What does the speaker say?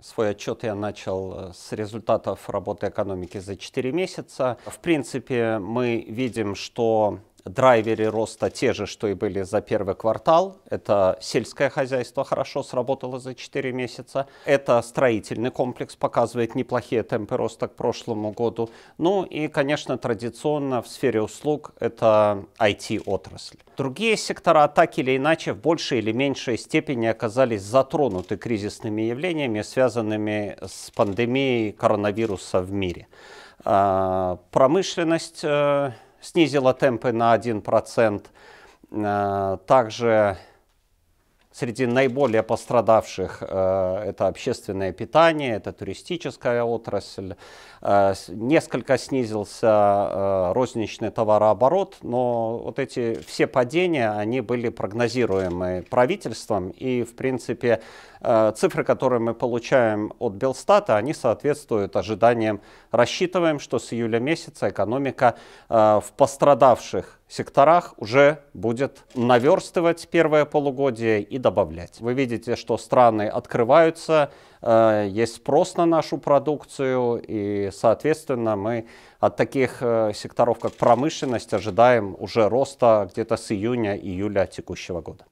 Свой отчет я начал э, с результатов работы экономики за 4 месяца. В принципе, мы видим, что Драйверы роста те же, что и были за первый квартал. Это сельское хозяйство хорошо сработало за 4 месяца. Это строительный комплекс показывает неплохие темпы роста к прошлому году. Ну и, конечно, традиционно в сфере услуг это IT-отрасль. Другие сектора так или иначе в большей или меньшей степени оказались затронуты кризисными явлениями, связанными с пандемией коронавируса в мире. А, промышленность э, снизила темпы на 1%. Э, также Среди наиболее пострадавших э, это общественное питание, это туристическая отрасль. Э, несколько снизился э, розничный товарооборот, но вот эти все падения, они были прогнозируемы правительством. И, в принципе, цифры, которые мы получаем от Белстата, они соответствуют ожиданиям. Рассчитываем, что с июля месяца экономика в пострадавших секторах уже будет наверстывать первое полугодие и до добавлять. Вы видите, что страны открываются, э, есть спрос на нашу продукцию, и, соответственно, мы от таких э, секторов, как промышленность, ожидаем уже роста где-то с июня-июля текущего года.